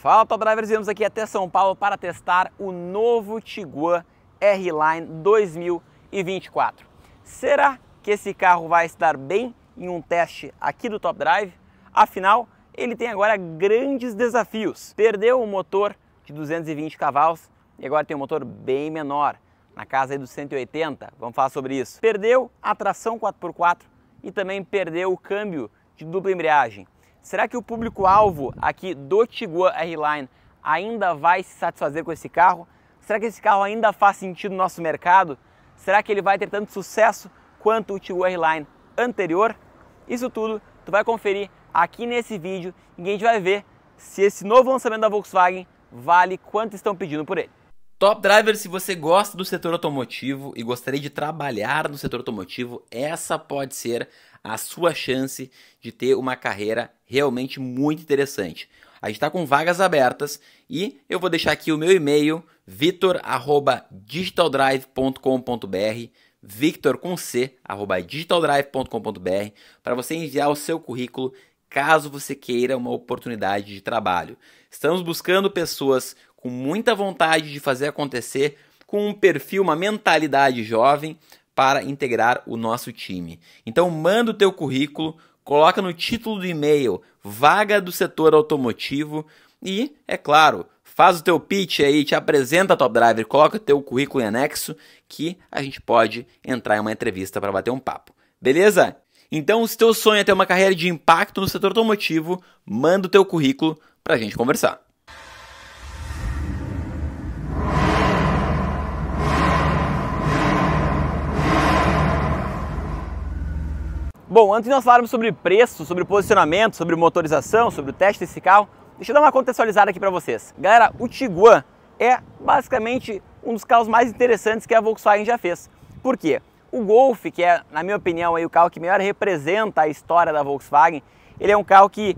Fala Top Drivers, viemos aqui até São Paulo para testar o novo Tiguan R-Line 2024. Será que esse carro vai estar bem em um teste aqui do Top Drive? Afinal, ele tem agora grandes desafios. Perdeu o motor de 220 cavalos e agora tem um motor bem menor, na casa dos 180, vamos falar sobre isso. Perdeu a tração 4x4 e também perdeu o câmbio de dupla embreagem. Será que o público-alvo aqui do Tiguan R-Line ainda vai se satisfazer com esse carro? Será que esse carro ainda faz sentido no nosso mercado? Será que ele vai ter tanto sucesso quanto o Tiguan R-Line anterior? Isso tudo tu vai conferir aqui nesse vídeo e a gente vai ver se esse novo lançamento da Volkswagen vale quanto estão pedindo por ele. Top Driver, se você gosta do setor automotivo e gostaria de trabalhar no setor automotivo, essa pode ser a sua chance de ter uma carreira realmente muito interessante. A gente está com vagas abertas e eu vou deixar aqui o meu e-mail, vitor.digitaldrive.com.br, victor com c, arroba digitaldrive.com.br, para você enviar o seu currículo caso você queira uma oportunidade de trabalho. Estamos buscando pessoas com muita vontade de fazer acontecer, com um perfil, uma mentalidade jovem, para integrar o nosso time. Então manda o teu currículo, coloca no título do e-mail vaga do setor automotivo e, é claro, faz o teu pitch aí, te apresenta a Top Driver, coloca o teu currículo em anexo que a gente pode entrar em uma entrevista para bater um papo. Beleza? Então, se teu sonho é ter uma carreira de impacto no setor automotivo, manda o teu currículo para a gente conversar. Bom, antes de nós falarmos sobre preço, sobre posicionamento, sobre motorização, sobre o teste desse carro, deixa eu dar uma contextualizada aqui para vocês. Galera, o Tiguan é basicamente um dos carros mais interessantes que a Volkswagen já fez. Por quê? O Golf, que é, na minha opinião, aí, o carro que melhor representa a história da Volkswagen, ele é um carro que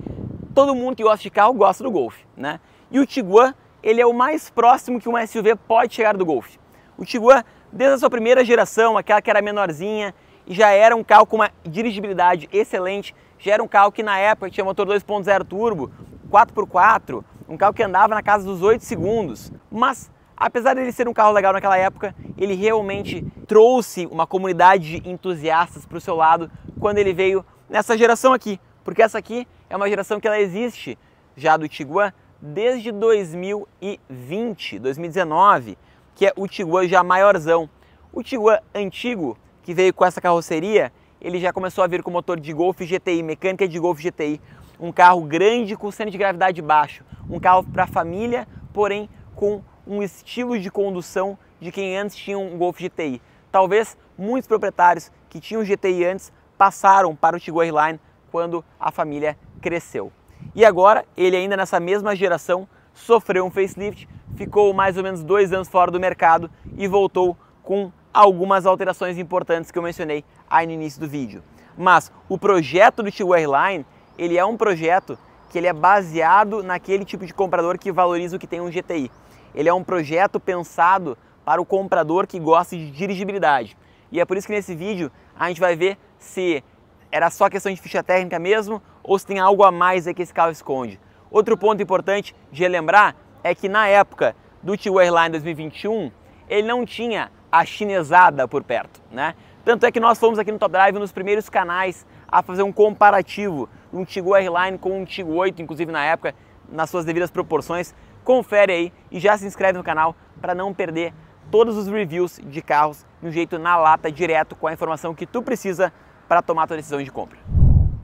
todo mundo que gosta de carro gosta do Golf, né? E o Tiguan, ele é o mais próximo que um SUV pode chegar do Golf. O Tiguan, desde a sua primeira geração, aquela que era menorzinha, e já era um carro com uma dirigibilidade excelente, já era um carro que na época tinha motor 2.0 turbo, 4x4, um carro que andava na casa dos 8 segundos. Mas apesar dele ser um carro legal naquela época, ele realmente trouxe uma comunidade de entusiastas para o seu lado quando ele veio nessa geração aqui, porque essa aqui é uma geração que ela existe já do Tiguan desde 2020, 2019, que é o Tiguan já maiorzão. O Tiguan antigo que veio com essa carroceria, ele já começou a vir com motor de Golf GTI, mecânica de Golf GTI, um carro grande com centro de gravidade baixo, um carro para família, porém com um estilo de condução de quem antes tinha um Golf GTI. Talvez muitos proprietários que tinham GTI antes passaram para o Tiguan Line quando a família cresceu. E agora, ele ainda nessa mesma geração sofreu um facelift, ficou mais ou menos dois anos fora do mercado e voltou com algumas alterações importantes que eu mencionei aí no início do vídeo. Mas o projeto do Tiguan Line, ele é um projeto que ele é baseado naquele tipo de comprador que valoriza o que tem um GTI. Ele é um projeto pensado para o comprador que gosta de dirigibilidade. E é por isso que nesse vídeo a gente vai ver se era só questão de ficha técnica mesmo ou se tem algo a mais aí que esse carro esconde. Outro ponto importante de relembrar é que na época do Tio airline 2021, ele não tinha a chinesada por perto, né? Tanto é que nós fomos aqui no Top Drive, nos primeiros canais, a fazer um comparativo um Tigo R-Line com um Tigo 8, inclusive na época, nas suas devidas proporções. Confere aí e já se inscreve no canal para não perder todos os reviews de carros de um jeito na lata, direto, com a informação que tu precisa para tomar a tua decisão de compra.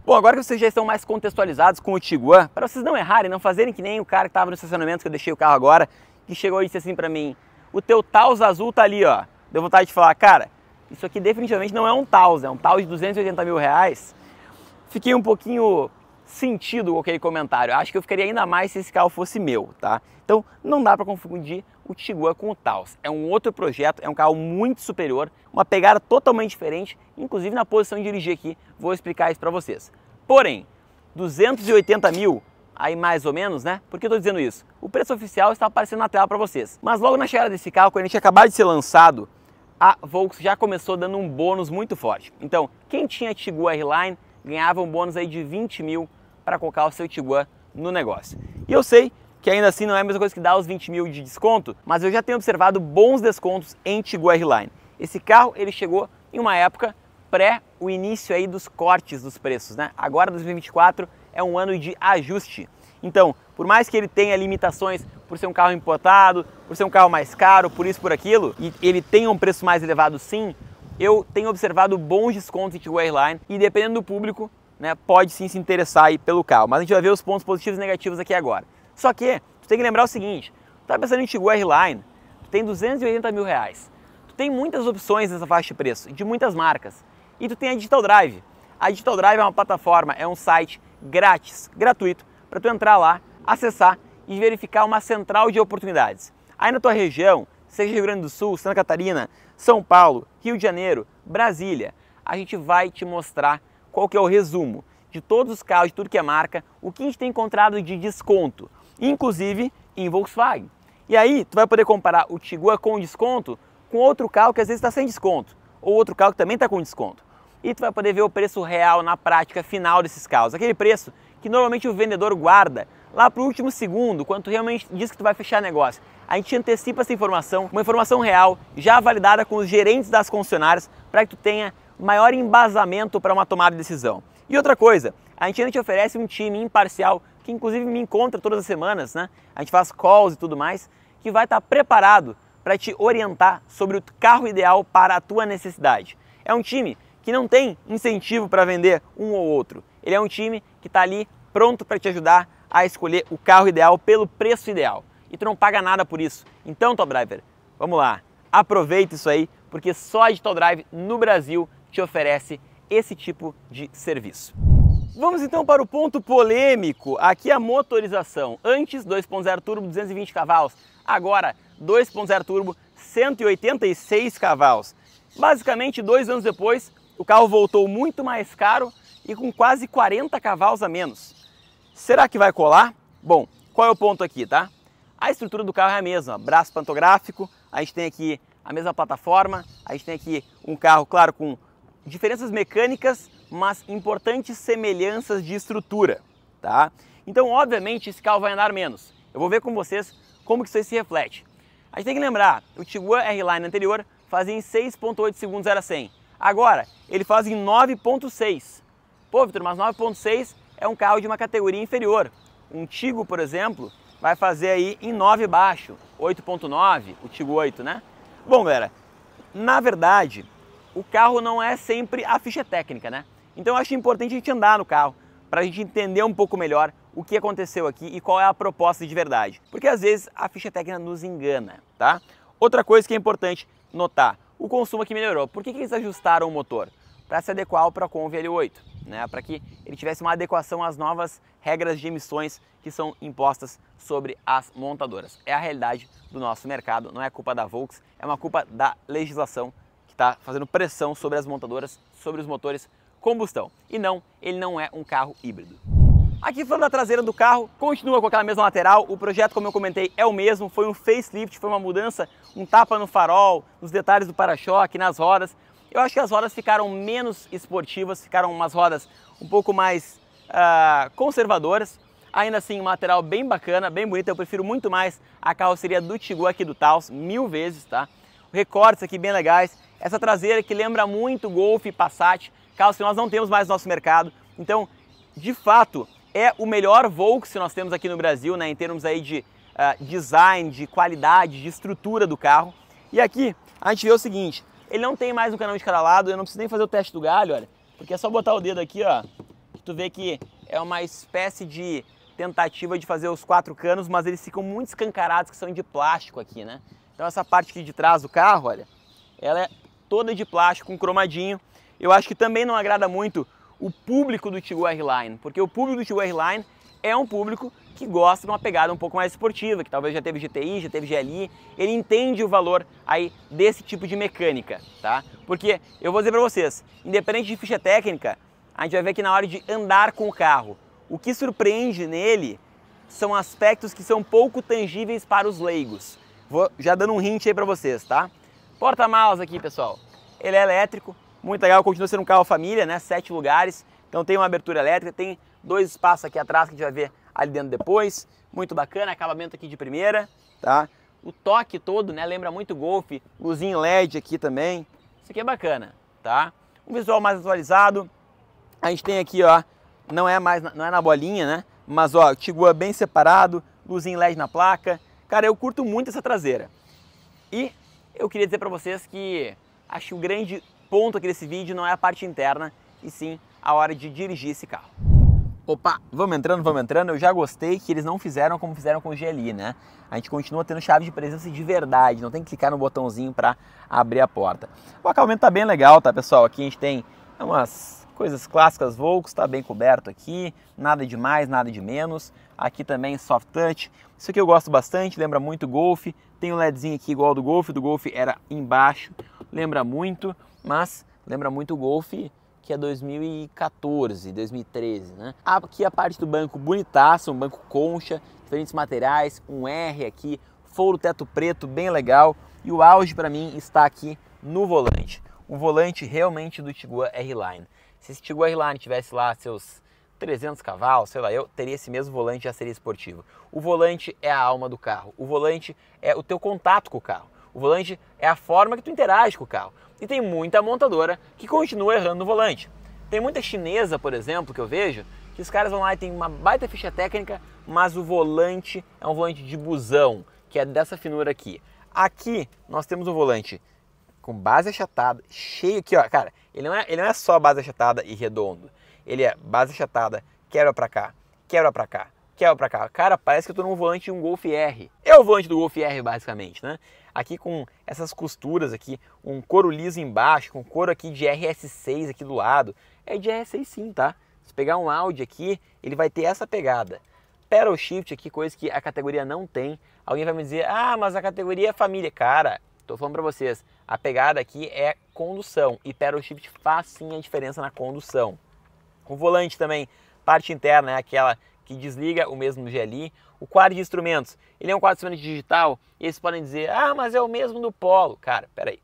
Bom, agora que vocês já estão mais contextualizados com o Tiguan, para vocês não errarem, não fazerem que nem o cara que estava no estacionamento que eu deixei o carro agora, que chegou e disse assim para mim, o teu Taos azul tá ali, ó. Deu vontade de falar, cara, isso aqui definitivamente não é um Taos, é um Taos de 280 mil reais. Fiquei um pouquinho sentido com aquele comentário. Acho que eu ficaria ainda mais se esse carro fosse meu, tá? Então não dá para confundir o Tiguan com o Taos. É um outro projeto, é um carro muito superior, uma pegada totalmente diferente, inclusive na posição de dirigir aqui, vou explicar isso para vocês. Porém, 280 mil aí mais ou menos, né? Por que eu tô dizendo isso? O preço oficial está aparecendo na tela para vocês. Mas logo na chegada desse carro, quando ele tinha acabado de ser lançado, a Volkswagen já começou dando um bônus muito forte. Então, quem tinha Tiguan R-Line ganhava um bônus aí de 20 mil para colocar o seu Tiguan no negócio. E eu sei que ainda assim não é a mesma coisa que dar os 20 mil de desconto, mas eu já tenho observado bons descontos em Tiguan R-Line. Esse carro ele chegou em uma época pré o início aí dos cortes dos preços, né? Agora 2024 é um ano de ajuste. Então, por mais que ele tenha limitações por ser um carro importado, por ser um carro mais caro, por isso, por aquilo, e ele tenha um preço mais elevado sim, eu tenho observado bons descontos em Wayline Airline e dependendo do público, né, pode sim se interessar aí pelo carro. Mas a gente vai ver os pontos positivos e negativos aqui agora. Só que, tu tem que lembrar o seguinte, tu tá pensando em Tiguan Airline, tu tem 280 mil reais, tu tem muitas opções nessa faixa de preço, de muitas marcas, e tu tem a Digital Drive. A Digital Drive é uma plataforma, é um site grátis, gratuito, para tu entrar lá, acessar e verificar uma central de oportunidades. Aí na tua região, seja Rio Grande do Sul, Santa Catarina, São Paulo, Rio de Janeiro, Brasília, a gente vai te mostrar qual que é o resumo de todos os carros, de tudo que é marca, o que a gente tem encontrado de desconto, inclusive em Volkswagen. E aí tu vai poder comparar o Tiguan com desconto com outro carro que às vezes está sem desconto, ou outro carro que também está com desconto e tu vai poder ver o preço real na prática final desses carros. Aquele preço que normalmente o vendedor guarda lá para o último segundo, quando tu realmente diz que tu vai fechar negócio. A gente antecipa essa informação, uma informação real, já validada com os gerentes das concessionárias, para que tu tenha maior embasamento para uma tomada de decisão. E outra coisa, a gente ainda te oferece um time imparcial, que inclusive me encontra todas as semanas, né? A gente faz calls e tudo mais, que vai estar tá preparado para te orientar sobre o carro ideal para a tua necessidade. É um time que não tem incentivo para vender um ou outro. Ele é um time que está ali pronto para te ajudar a escolher o carro ideal pelo preço ideal. E tu não paga nada por isso. Então, Top Driver, vamos lá. Aproveita isso aí, porque só a Digital Drive no Brasil te oferece esse tipo de serviço. Vamos então para o ponto polêmico. Aqui a motorização. Antes 2.0 turbo 220 cavalos, agora 2.0 turbo 186 cavalos. Basicamente, dois anos depois, o carro voltou muito mais caro e com quase 40 cavalos a menos. Será que vai colar? Bom, qual é o ponto aqui, tá? A estrutura do carro é a mesma, braço pantográfico, a gente tem aqui a mesma plataforma, a gente tem aqui um carro, claro, com diferenças mecânicas, mas importantes semelhanças de estrutura, tá? Então, obviamente, esse carro vai andar menos. Eu vou ver com vocês como que isso aí se reflete. A gente tem que lembrar, o Tiguan R-Line anterior fazia em 6.8 segundos era 100. Agora, ele faz em 9.6. Pô, Vitor, mas 9.6 é um carro de uma categoria inferior. Um Tigo, por exemplo, vai fazer aí em 9 baixo, 8.9, o Tigo 8, né? Bom, galera, na verdade, o carro não é sempre a ficha técnica, né? Então eu acho importante a gente andar no carro para a gente entender um pouco melhor o que aconteceu aqui e qual é a proposta de verdade. Porque às vezes a ficha técnica nos engana, tá? Outra coisa que é importante notar, o consumo aqui melhorou. Por que, que eles ajustaram o motor? Para se adequar ao Procon VL8, né? para que ele tivesse uma adequação às novas regras de emissões que são impostas sobre as montadoras. É a realidade do nosso mercado, não é culpa da Volks, é uma culpa da legislação que está fazendo pressão sobre as montadoras, sobre os motores combustão. E não, ele não é um carro híbrido. Aqui falando da traseira do carro, continua com aquela mesma lateral, o projeto como eu comentei é o mesmo, foi um facelift, foi uma mudança, um tapa no farol, nos detalhes do para-choque, nas rodas. Eu acho que as rodas ficaram menos esportivas, ficaram umas rodas um pouco mais uh, conservadoras, ainda assim um lateral bem bacana, bem bonita, eu prefiro muito mais a carroceria do Tiguan aqui do Taos, mil vezes, tá? Recortes aqui bem legais, essa traseira que lembra muito Golf e Passat, carros que nós não temos mais no nosso mercado, então, de fato, é o melhor voo que nós temos aqui no Brasil, né, em termos aí de uh, design, de qualidade, de estrutura do carro. E aqui a gente vê o seguinte, ele não tem mais um canal de cada lado, eu não preciso nem fazer o teste do galho, olha, porque é só botar o dedo aqui, ó, que tu vê que é uma espécie de tentativa de fazer os quatro canos, mas eles ficam muito escancarados, que são de plástico aqui, né? Então essa parte aqui de trás do carro, olha, ela é toda de plástico, com um cromadinho. Eu acho que também não agrada muito o público do r Airline, porque o público do r Airline é um público que gosta de uma pegada um pouco mais esportiva, que talvez já teve GTI, já teve GLI, ele entende o valor aí desse tipo de mecânica, tá? Porque eu vou dizer para vocês, independente de ficha técnica, a gente vai ver que na hora de andar com o carro, o que surpreende nele são aspectos que são pouco tangíveis para os leigos. Vou já dando um hint aí para vocês, tá? Porta-malas aqui, pessoal. Ele é elétrico, muito legal, continua sendo um carro família, né? Sete lugares, então tem uma abertura elétrica, tem dois espaços aqui atrás que a gente vai ver ali dentro depois. Muito bacana, acabamento aqui de primeira, tá? O toque todo, né? Lembra muito Golf, luzinho LED aqui também. Isso aqui é bacana, tá? Um visual mais atualizado. A gente tem aqui, ó, não é mais, não é na bolinha, né? Mas ó, Tiguan bem separado, luzinho LED na placa. Cara, eu curto muito essa traseira. E eu queria dizer para vocês que acho o grande ponto aqui desse vídeo não é a parte interna, e sim a hora de dirigir esse carro. Opa, vamos entrando, vamos entrando. Eu já gostei que eles não fizeram como fizeram com o GLI, né? A gente continua tendo chave de presença de verdade, não tem que clicar no botãozinho para abrir a porta. O acabamento tá bem legal, tá, pessoal? Aqui a gente tem umas coisas clássicas Volks, tá bem coberto aqui, nada de mais, nada de menos. Aqui também soft touch. Isso aqui eu gosto bastante, lembra muito Golf. Tem um LEDzinho aqui igual ao do Golf, do Golf era embaixo, lembra muito mas lembra muito o Golf que é 2014, 2013, né? Aqui a parte do banco bonitaça, um banco concha, diferentes materiais, um R aqui, foro teto preto, bem legal. E o auge para mim está aqui no volante. O volante realmente do Tiguan R-Line. Se esse Tiguan R-Line tivesse lá seus 300 cavalos, sei lá, eu teria esse mesmo volante já seria esportivo. O volante é a alma do carro. O volante é o teu contato com o carro. O volante é a forma que tu interage com o carro. E tem muita montadora que continua errando no volante. Tem muita chinesa, por exemplo, que eu vejo, que os caras vão lá e tem uma baita ficha técnica, mas o volante é um volante de busão, que é dessa finura aqui. Aqui nós temos um volante com base achatada, cheio aqui, ó, cara, ele não é, ele não é só base achatada e redondo. Ele é base achatada, quebra para cá, quebra para cá, que o para cá. Cara, parece que eu estou num volante de um Golf R. É o volante do Golf R basicamente, né? Aqui com essas costuras aqui, um couro liso embaixo, com couro aqui de RS6 aqui do lado. É de RS6 sim, tá? Se pegar um Audi aqui, ele vai ter essa pegada. Paddle Shift aqui, coisa que a categoria não tem. Alguém vai me dizer, ah, mas a categoria é família. Cara, tô falando para vocês, a pegada aqui é condução e Paddle Shift faz sim a diferença na condução. O volante também, parte interna é aquela que desliga o mesmo do GLI. O quadro de instrumentos, ele é um quadro de instrumentos digital e eles podem dizer, ah, mas é o mesmo do Polo. Cara, peraí.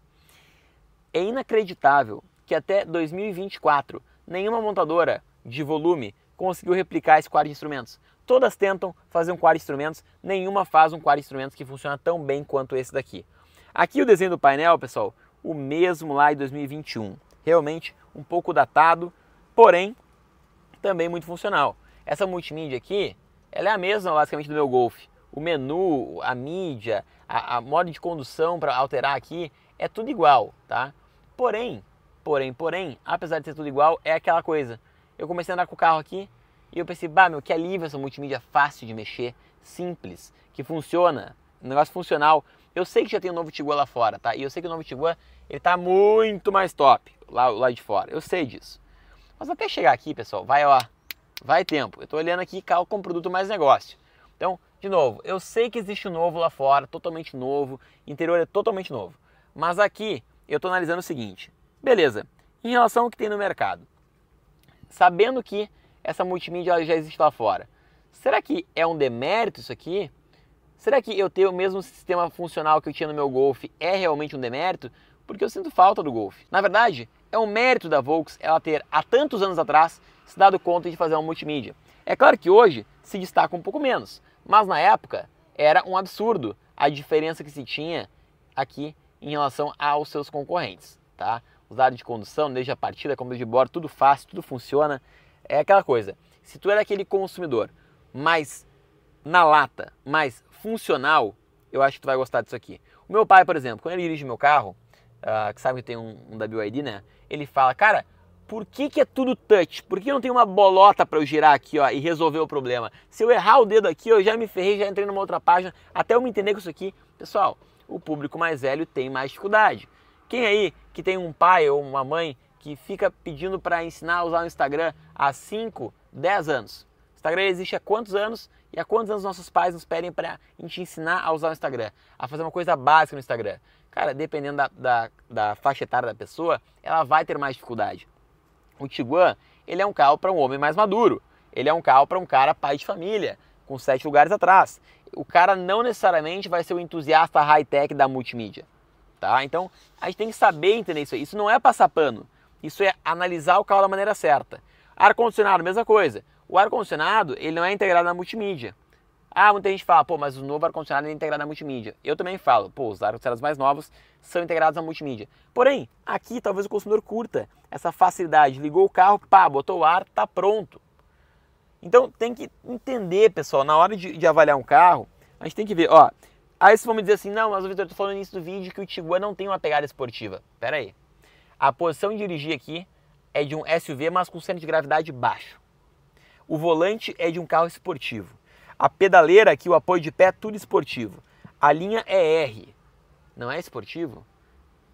É inacreditável que até 2024 nenhuma montadora de volume conseguiu replicar esse quadro de instrumentos. Todas tentam fazer um quadro de instrumentos, nenhuma faz um quadro de instrumentos que funciona tão bem quanto esse daqui. Aqui o desenho do painel, pessoal, o mesmo lá em 2021. Realmente um pouco datado, porém também muito funcional. Essa multimídia aqui, ela é a mesma basicamente do meu Golf. O menu, a mídia, a, a modo de condução para alterar aqui, é tudo igual, tá? Porém, porém, porém, apesar de ser tudo igual, é aquela coisa. Eu comecei a andar com o carro aqui e eu pensei, bah, meu, que alívio essa multimídia fácil de mexer, simples, que funciona, negócio funcional. Eu sei que já tem o um novo Tiguan lá fora, tá? E eu sei que o novo Tiguan, ele tá muito mais top lá, lá de fora. Eu sei disso. Mas até chegar aqui, pessoal, vai, ó, Vai tempo. Eu estou olhando aqui cal com produto mais negócio. Então, de novo, eu sei que existe um novo lá fora, totalmente novo, interior é totalmente novo. Mas aqui eu estou analisando o seguinte: beleza, em relação ao que tem no mercado, sabendo que essa multimídia já existe lá fora, será que é um demérito isso aqui? Será que eu ter o mesmo sistema funcional que eu tinha no meu Golf é realmente um demérito? Porque eu sinto falta do Golf. Na verdade, é um mérito da Volks ela ter há tantos anos atrás se dado conta de fazer uma multimídia. É claro que hoje se destaca um pouco menos, mas na época era um absurdo a diferença que se tinha aqui em relação aos seus concorrentes, tá? Os dados de condução, desde a partida, como de bordo, tudo fácil, tudo funciona. É aquela coisa. Se tu era aquele consumidor mais na lata, mais funcional, eu acho que tu vai gostar disso aqui. O meu pai, por exemplo, quando ele dirige meu carro, uh, que sabe que tem um, um WID, né? Ele fala, cara, por que, que é tudo touch? Por que não tem uma bolota para eu girar aqui ó, e resolver o problema? Se eu errar o dedo aqui, eu já me ferrei, já entrei numa outra página, até eu me entender com isso aqui. Pessoal, o público mais velho tem mais dificuldade. Quem aí que tem um pai ou uma mãe que fica pedindo para ensinar a usar o Instagram há 5, 10 anos? O Instagram existe há quantos anos e há quantos anos nossos pais nos pedem para te ensinar a usar o Instagram, a fazer uma coisa básica no Instagram? Cara, dependendo da, da, da faixa etária da pessoa, ela vai ter mais dificuldade. O Tiguan, ele é um carro para um homem mais maduro. Ele é um carro para um cara pai de família, com sete lugares atrás. O cara não necessariamente vai ser o entusiasta high-tech da multimídia, tá? Então, a gente tem que saber entender isso aí. Isso não é passar pano. Isso é analisar o carro da maneira certa. Ar-condicionado, mesma coisa. O ar-condicionado, ele não é integrado na multimídia. Ah, muita gente fala, pô, mas o novo ar-condicionado é integrado na multimídia. Eu também falo, pô, os ar-condicionados mais novos são integrados na multimídia. Porém, aqui talvez o consumidor curta essa facilidade. Ligou o carro, pá, botou o ar, tá pronto. Então tem que entender, pessoal, na hora de, de avaliar um carro, a gente tem que ver, ó. Aí vocês vão me dizer assim, não, mas o Vitor, eu tô falando no início do vídeo que o Tiguan não tem uma pegada esportiva. Pera aí. A posição de dirigir aqui é de um SUV, mas com centro de gravidade baixo. O volante é de um carro esportivo. A pedaleira aqui, o apoio de pé, é tudo esportivo. A linha é R, não é esportivo?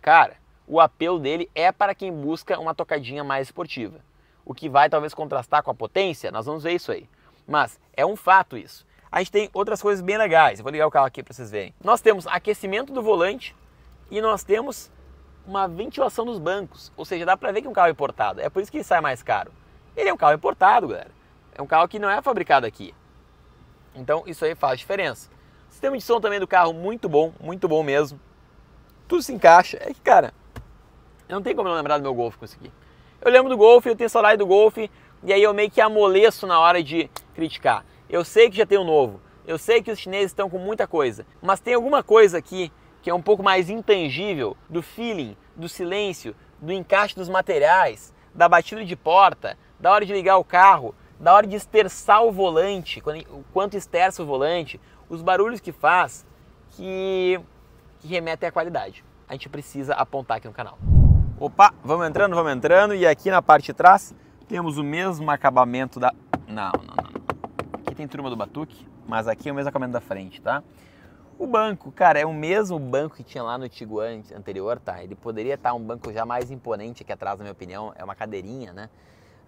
Cara, o apelo dele é para quem busca uma tocadinha mais esportiva. O que vai talvez contrastar com a potência, nós vamos ver isso aí. Mas é um fato isso. A gente tem outras coisas bem legais. Eu vou ligar o carro aqui para vocês verem. Nós temos aquecimento do volante e nós temos uma ventilação dos bancos. Ou seja, dá para ver que é um carro é importado. É por isso que ele sai mais caro. Ele é um carro importado, galera. É um carro que não é fabricado aqui. Então isso aí faz diferença. O sistema de som também do carro muito bom, muito bom mesmo. Tudo se encaixa. É que, cara, eu não tenho como lembrar do meu Golf conseguir. Eu lembro do Golf, eu tenho saudade do Golf, e aí eu meio que amoleço na hora de criticar. Eu sei que já tem um novo, eu sei que os chineses estão com muita coisa, mas tem alguma coisa aqui que é um pouco mais intangível do feeling, do silêncio, do encaixe dos materiais, da batida de porta, da hora de ligar o carro, da hora de esterçar o volante, o quanto esterça o volante, os barulhos que faz, que, que remetem à qualidade. A gente precisa apontar aqui no canal. Opa, vamos entrando, vamos entrando. E aqui na parte de trás temos o mesmo acabamento da... Não, não, não. Aqui tem turma do Batuque, mas aqui é o mesmo acabamento da frente, tá? O banco, cara, é o mesmo banco que tinha lá no Tiguan anterior, tá? Ele poderia estar um banco já mais imponente aqui atrás, na minha opinião. É uma cadeirinha, né?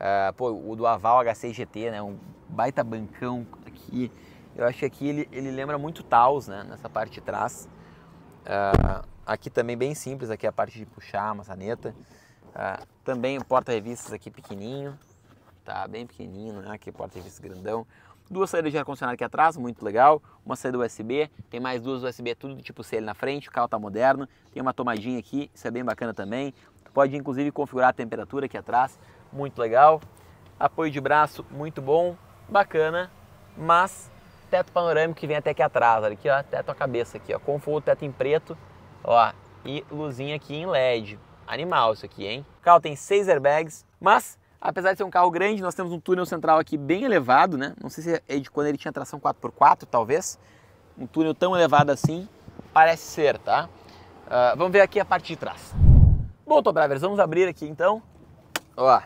Uh, pô, o do Aval H6GT, né? Um baita bancão aqui. Eu acho que aqui ele, ele lembra muito Taos, né? Nessa parte de trás. Uh, aqui também bem simples, aqui é a parte de puxar a maçaneta. Uh, também o porta-revistas aqui pequenininho, tá? Bem pequenininho, né? Aqui porta-revistas grandão. Duas saídas de ar-condicionado aqui atrás, muito legal. Uma saída USB, tem mais duas USB, tudo do tipo C ali na frente, o carro tá moderno. Tem uma tomadinha aqui, isso é bem bacana também. pode inclusive configurar a temperatura aqui atrás muito legal. Apoio de braço, muito bom, bacana, mas teto panorâmico que vem até aqui atrás, olha aqui, ó, teto a cabeça aqui, ó, conforto, teto em preto, ó, e luzinha aqui em LED. Animal isso aqui, hein? O carro tem seis airbags, mas apesar de ser um carro grande, nós temos um túnel central aqui bem elevado, né? Não sei se é de quando ele tinha tração 4x4, talvez. Um túnel tão elevado assim, parece ser, tá? Uh, vamos ver aqui a parte de trás. Bom, Tobravers, vamos abrir aqui então. Ó,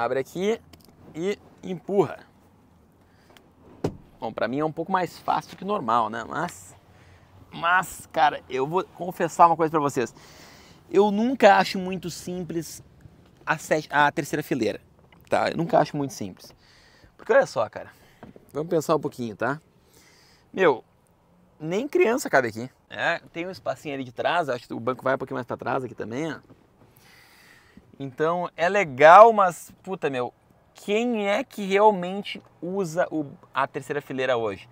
Abre aqui e empurra. Bom, para mim é um pouco mais fácil que normal, né? Mas, mas, cara, eu vou confessar uma coisa para vocês. Eu nunca acho muito simples a, sete, a terceira fileira, tá? Eu nunca acho muito simples. Porque olha só, cara, vamos pensar um pouquinho, tá? Meu, nem criança cabe aqui. É, tem um espacinho ali de trás, acho que o banco vai um pouquinho mais para trás aqui também, ó. Então é legal, mas puta meu, quem é que realmente usa o, a terceira fileira hoje?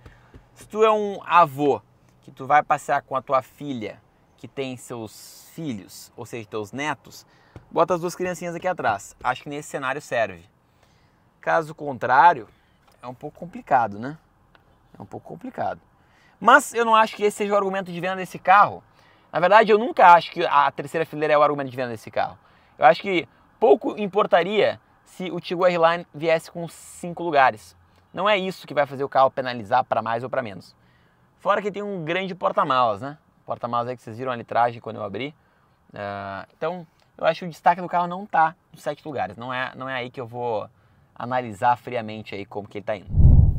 Se tu é um avô que tu vai passear com a tua filha, que tem seus filhos, ou seja, teus netos, bota as duas criancinhas aqui atrás. Acho que nesse cenário serve. Caso contrário, é um pouco complicado, né? É um pouco complicado. Mas eu não acho que esse seja o argumento de venda desse carro. Na verdade, eu nunca acho que a terceira fileira é o argumento de venda desse carro. Eu acho que pouco importaria se o Tiguan R-Line viesse com cinco lugares. Não é isso que vai fazer o carro penalizar para mais ou para menos. Fora que tem um grande porta-malas, né? Porta-malas aí que vocês viram a litragem quando eu abri. Uh, então, eu acho que o destaque do carro não tá nos sete lugares. Não é, não é aí que eu vou analisar friamente aí como que ele tá indo.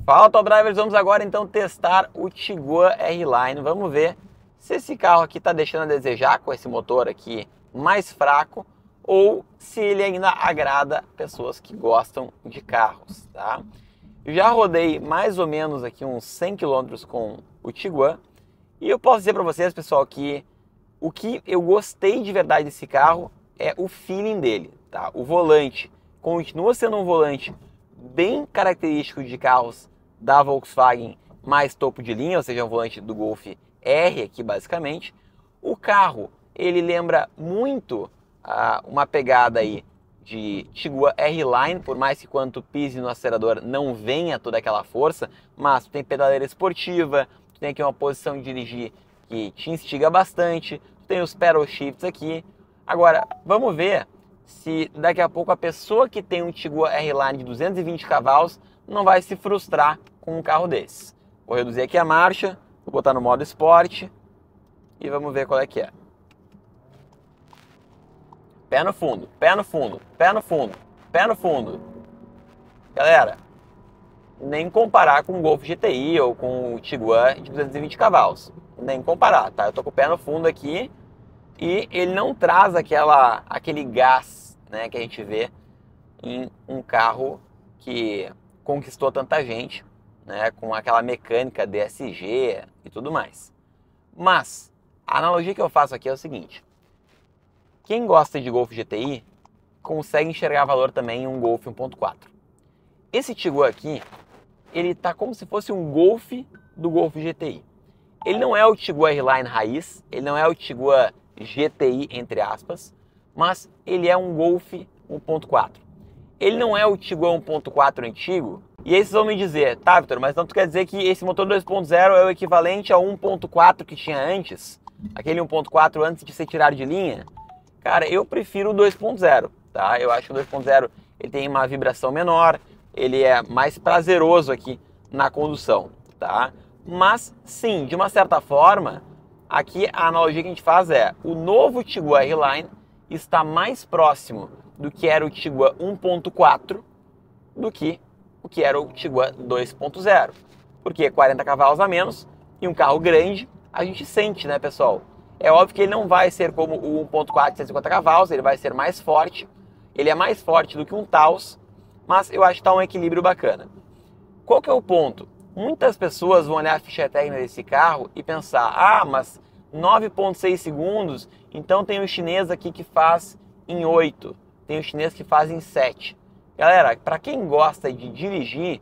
Fala, Auto Drivers, vamos agora então testar o Tiguan R-Line. Vamos ver se esse carro aqui tá deixando a desejar com esse motor aqui mais fraco ou se ele ainda agrada pessoas que gostam de carros, tá? Eu já rodei mais ou menos aqui uns 100 km com o Tiguan e eu posso dizer para vocês, pessoal, que o que eu gostei de verdade desse carro é o feeling dele, tá? O volante continua sendo um volante bem característico de carros da Volkswagen mais topo de linha, ou seja, um volante do Golf R aqui basicamente. O carro, ele lembra muito uma pegada aí de Tiguan R-Line, por mais que quando tu pise no acelerador não venha toda aquela força, mas tu tem pedaleira esportiva, tu tem aqui uma posição de dirigir que te instiga bastante, tu tem os pedal shifts aqui. Agora, vamos ver se daqui a pouco a pessoa que tem um Tiguan R-Line de 220 cavalos não vai se frustrar com um carro desse. Vou reduzir aqui a marcha, vou botar no modo esporte e vamos ver qual é que é. Pé no fundo, pé no fundo, pé no fundo, pé no fundo. Galera, nem comparar com o Golf GTI ou com o Tiguan de 220 cavalos. Nem comparar, tá? Eu tô com o pé no fundo aqui e ele não traz aquela, aquele gás né, que a gente vê em um carro que conquistou tanta gente, né, com aquela mecânica DSG e tudo mais. Mas a analogia que eu faço aqui é o seguinte: quem gosta de Golf GTI consegue enxergar valor também em um Golf 1.4. Esse Tiguan aqui, ele tá como se fosse um Golf do Golf GTI. Ele não é o Tiguan R-Line raiz, ele não é o Tiguan GTI entre aspas, mas ele é um Golf 1.4. Ele não é o Tiguan 1.4 antigo. E aí vocês vão me dizer, tá, Vitor, mas então tu quer dizer que esse motor 2.0 é o equivalente a 1.4 que tinha antes? Aquele 1.4 antes de ser tirado de linha? Cara, eu prefiro o 2.0, tá? Eu acho que o 2.0 ele tem uma vibração menor, ele é mais prazeroso aqui na condução, tá? Mas sim, de uma certa forma, aqui a analogia que a gente faz é o novo Tiguan R-Line está mais próximo do que era o Tiguan 1.4 do que o que era o Tiguan 2.0. Porque 40 cavalos a menos e um carro grande, a gente sente, né, pessoal? É óbvio que ele não vai ser como o 1.4 cavalos, ele vai ser mais forte. Ele é mais forte do que um Taos, mas eu acho que está um equilíbrio bacana. Qual que é o ponto? Muitas pessoas vão olhar a ficha técnica desse carro e pensar: ah, mas 9,6 segundos, então tem o um chinês aqui que faz em 8, tem o um chinês que faz em 7. Galera, para quem gosta de dirigir,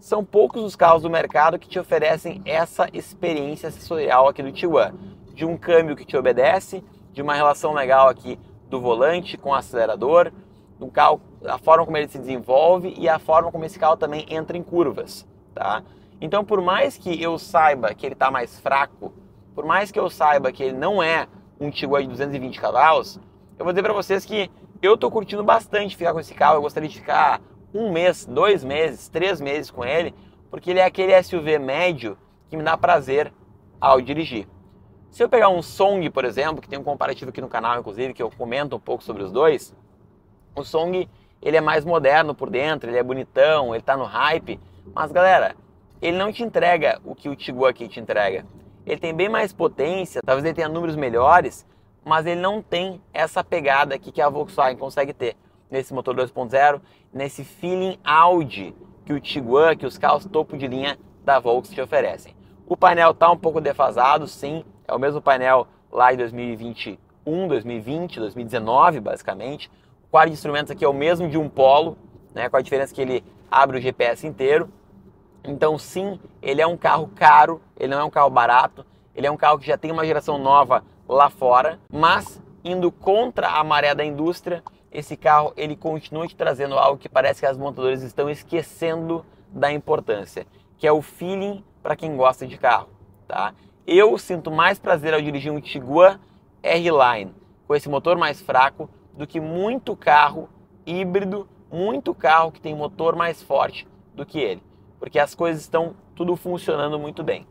são poucos os carros do mercado que te oferecem essa experiência sensorial aqui do Tiwan de um câmbio que te obedece, de uma relação legal aqui do volante com o acelerador, do carro, a forma como ele se desenvolve e a forma como esse carro também entra em curvas, tá? Então, por mais que eu saiba que ele está mais fraco, por mais que eu saiba que ele não é um Tiguan de 220 cavalos, eu vou dizer para vocês que eu estou curtindo bastante ficar com esse carro. Eu gostaria de ficar um mês, dois meses, três meses com ele, porque ele é aquele SUV médio que me dá prazer ao dirigir. Se eu pegar um Song, por exemplo, que tem um comparativo aqui no canal, inclusive, que eu comento um pouco sobre os dois, o Song ele é mais moderno por dentro, ele é bonitão, ele tá no hype, mas galera, ele não te entrega o que o Tiguan aqui te entrega. Ele tem bem mais potência, talvez ele tenha números melhores, mas ele não tem essa pegada aqui que a Volkswagen consegue ter nesse motor 2.0, nesse feeling Audi que o Tiguan, que os carros topo de linha da Volkswagen te oferecem. O painel tá um pouco defasado, sim, é o mesmo painel lá em 2021, 2020, 2019, basicamente. O quadro de instrumentos aqui é o mesmo de um Polo, né, com a diferença que ele abre o GPS inteiro. Então, sim, ele é um carro caro, ele não é um carro barato, ele é um carro que já tem uma geração nova lá fora, mas indo contra a maré da indústria, esse carro ele continua te trazendo algo que parece que as montadoras estão esquecendo da importância, que é o feeling para quem gosta de carro, tá? Eu sinto mais prazer ao dirigir um Tiguan R-Line com esse motor mais fraco do que muito carro híbrido, muito carro que tem motor mais forte do que ele, porque as coisas estão tudo funcionando muito bem,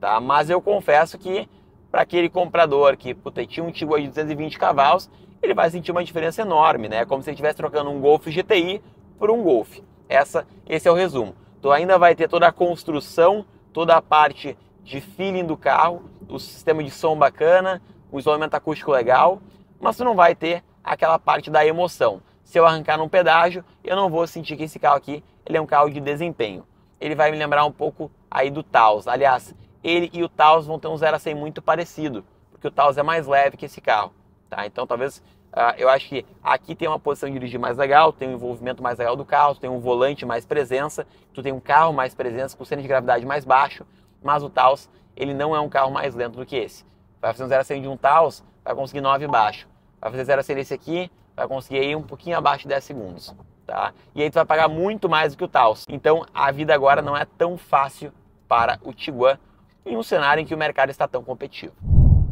tá? Mas eu confesso que para aquele comprador que puta, tinha um Tiguan de 220 cavalos, ele vai sentir uma diferença enorme, né? É como se ele estivesse trocando um Golf GTI por um Golf. Essa, esse é o resumo. Tu então, ainda vai ter toda a construção, toda a parte de feeling do carro, o sistema de som bacana, o isolamento acústico legal, mas tu não vai ter aquela parte da emoção. Se eu arrancar num pedágio, eu não vou sentir que esse carro aqui ele é um carro de desempenho. Ele vai me lembrar um pouco aí do Taos. Aliás, ele e o Taos vão ter um 0 a 100 muito parecido, porque o Taos é mais leve que esse carro. Tá? Então talvez uh, eu acho que aqui tem uma posição de dirigir mais legal, tem um envolvimento mais legal do carro, tem um volante mais presença, tu tem um carro mais presença, com centro de gravidade mais baixo, mas o Taos ele não é um carro mais lento do que esse. Vai fazer um 0 a 100 de um Taos, vai conseguir 9 baixo. Vai fazer 0 a 100 desse aqui, vai conseguir aí um pouquinho abaixo de 10 segundos, tá? E aí tu vai pagar muito mais do que o Taos. Então a vida agora não é tão fácil para o Tiguan em um cenário em que o mercado está tão competitivo.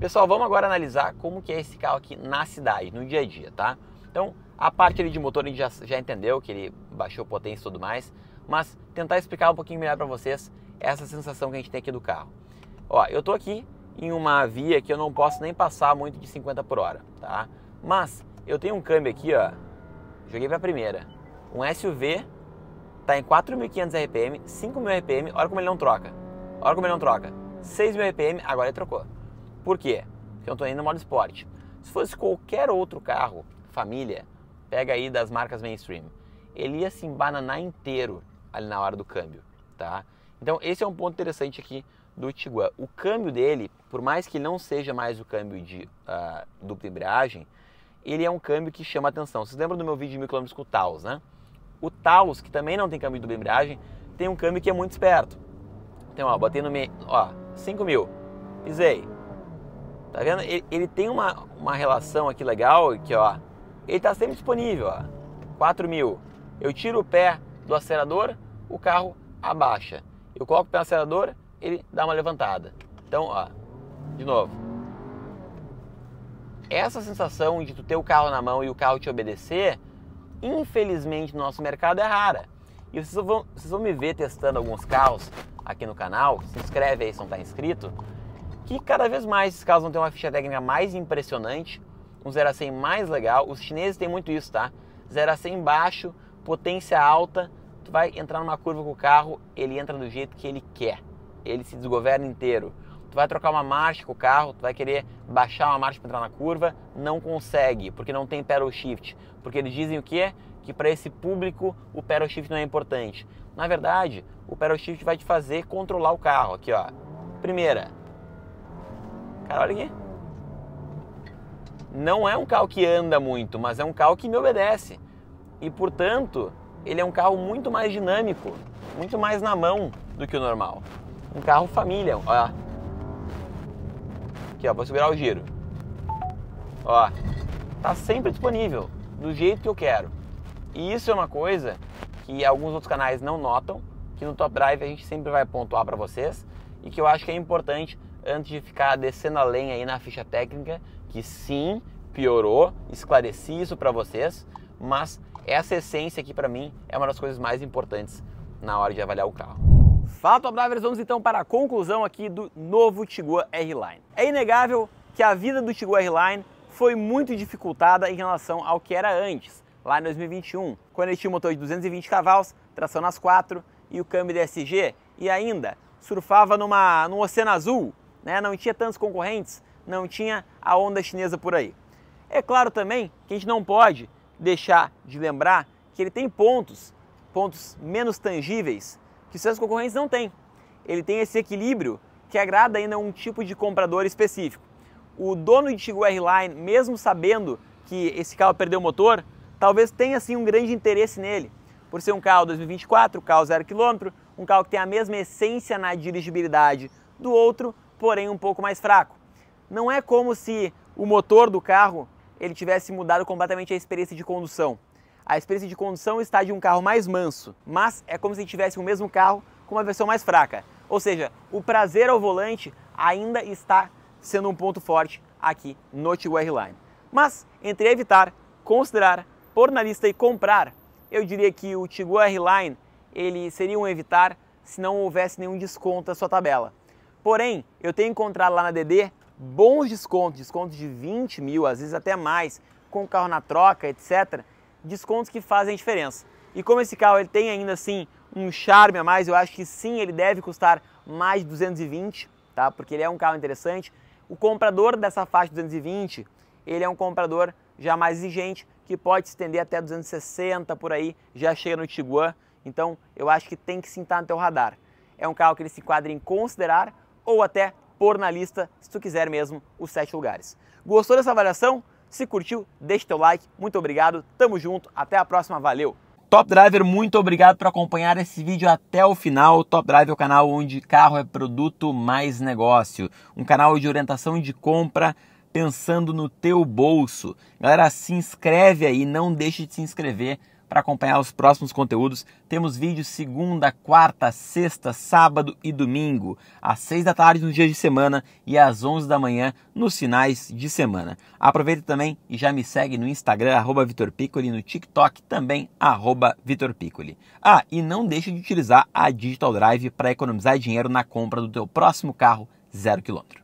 Pessoal, vamos agora analisar como que é esse carro aqui na cidade, no dia a dia, tá? Então, a parte ali de motor a gente já, já entendeu, que ele baixou potência e tudo mais, mas tentar explicar um pouquinho melhor para vocês essa sensação que a gente tem aqui do carro. Ó, eu estou aqui em uma via que eu não posso nem passar muito de 50 por hora, tá? Mas eu tenho um câmbio aqui, ó, joguei a primeira. Um SUV tá em 4.500 RPM, 5.000 RPM, olha como ele não troca. Olha como ele não troca. 6.000 RPM, agora ele trocou. Por quê? Porque eu tô indo no modo esporte. Se fosse qualquer outro carro, família, pega aí das marcas mainstream, ele ia se embananar inteiro ali na hora do câmbio, tá? Então esse é um ponto interessante aqui do Tiguan. O câmbio dele, por mais que não seja mais o câmbio de uh, dupla embreagem, ele é um câmbio que chama atenção. Vocês lembram do meu vídeo de mil quilômetros com o Taos, né? O Taos, que também não tem câmbio de dupla embreagem, tem um câmbio que é muito esperto. Então, ó, botei no meio, ó, 5 mil, pisei. Tá vendo? Ele, ele, tem uma, uma relação aqui legal, que ó, ele tá sempre disponível, ó, 4 mil. Eu tiro o pé do acelerador, o carro abaixa. Eu coloco o pé na ele dá uma levantada. Então, ó, de novo. Essa sensação de tu ter o carro na mão e o carro te obedecer, infelizmente no nosso mercado é rara. E vocês vão, vocês vão me ver testando alguns carros aqui no canal, se inscreve aí se não está inscrito, que cada vez mais esses carros vão ter uma ficha técnica mais impressionante, um 0 a 100 mais legal. Os chineses têm muito isso, tá? 0 a 100 baixo, potência alta, tu vai entrar numa curva com o carro, ele entra do jeito que ele quer. Ele se desgoverna inteiro. Tu vai trocar uma marcha com o carro, tu vai querer baixar uma marcha para entrar na curva, não consegue, porque não tem pedal shift. Porque eles dizem o quê? Que para esse público o pedal shift não é importante. Na verdade, o pedal shift vai te fazer controlar o carro. Aqui, ó. Primeira. Cara, olha aqui. Não é um carro que anda muito, mas é um carro que me obedece. E, portanto, ele é um carro muito mais dinâmico, muito mais na mão do que o normal. Um carro família, ó. Aqui, ó, vou segurar o giro. Ó, tá sempre disponível, do jeito que eu quero. E isso é uma coisa que alguns outros canais não notam, que no Top Drive a gente sempre vai pontuar para vocês e que eu acho que é importante antes de ficar descendo a lenha aí na ficha técnica, que sim, piorou, esclareci isso para vocês, mas essa essência aqui para mim é uma das coisas mais importantes na hora de avaliar o carro. Fala, Top Drivers! Vamos então para a conclusão aqui do novo Tiguan R-Line. É inegável que a vida do Tiguan R-Line foi muito dificultada em relação ao que era antes, lá em 2021, quando ele tinha um motor de 220 cavalos, tração nas quatro e o câmbio DSG, e ainda surfava numa, num oceano azul, né? não tinha tantos concorrentes, não tinha a onda chinesa por aí. É claro também que a gente não pode deixar de lembrar que ele tem pontos, pontos menos tangíveis, que seus concorrentes não têm. Ele tem esse equilíbrio que agrada ainda um tipo de comprador específico. O dono de Tiguan R-Line, mesmo sabendo que esse carro perdeu o motor, talvez tenha assim um grande interesse nele, por ser um carro 2024, carro zero quilômetro, um carro que tem a mesma essência na dirigibilidade do outro, porém um pouco mais fraco. Não é como se o motor do carro ele tivesse mudado completamente a experiência de condução. A experiência de condução está de um carro mais manso, mas é como se tivesse o mesmo carro com uma versão mais fraca. Ou seja, o prazer ao volante ainda está sendo um ponto forte aqui no Tiguan R-Line. Mas entre evitar, considerar, pôr na lista e comprar, eu diria que o Tiguan R-Line ele seria um evitar se não houvesse nenhum desconto à sua tabela. Porém, eu tenho encontrado lá na DD bons descontos, descontos de 20 mil, às vezes até mais, com o carro na troca, etc. Descontos que fazem diferença. E como esse carro ele tem ainda assim um charme a mais, eu acho que sim, ele deve custar mais de 220, tá? Porque ele é um carro interessante. O comprador dessa faixa 220, ele é um comprador já mais exigente, que pode estender até 260 por aí, já chega no Tiguan. Então, eu acho que tem que se entrar no teu radar. É um carro que ele se enquadra em considerar ou até pôr na lista, se tu quiser mesmo, os sete lugares. Gostou dessa avaliação? Se curtiu, deixa teu like. Muito obrigado, tamo junto, até a próxima, valeu! Top Driver, muito obrigado por acompanhar esse vídeo até o final. Top Driver é o canal onde carro é produto mais negócio, um canal de orientação de compra pensando no teu bolso. Galera, se inscreve aí, não deixe de se inscrever para acompanhar os próximos conteúdos. Temos vídeos segunda, quarta, sexta, sábado e domingo, às seis da tarde no dia de semana e às onze da manhã nos finais de semana. Aproveita também e já me segue no Instagram, arroba Vitor Piccoli, no TikTok também, arroba Vitor Piccoli. Ah, e não deixe de utilizar a Digital Drive para economizar dinheiro na compra do teu próximo carro zero quilômetro.